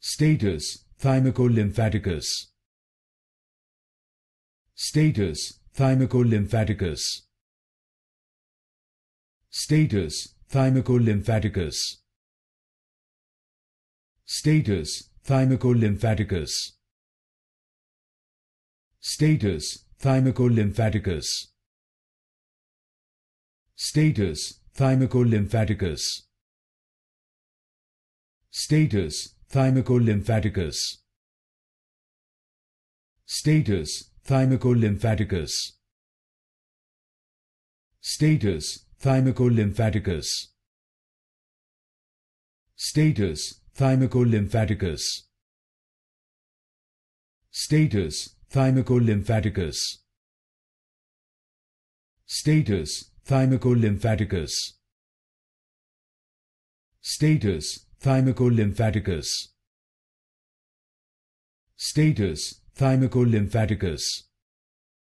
Status Thymicolymphaticus. Status Thymicolymphaticus. Status Thymicolymphaticus. Status Thymicolymphaticus. Status Thymicolymphaticus. Status Thymicolymphaticus. Status Thymicolymphaticus. Status Thymicolymphaticus. Status Thymicolymphaticus. Status Thymicolymphaticus. Status Thymicolymphaticus. Status Thymicolymphaticus. Status Thymicolymphaticus. Status Thymicolymphaticus.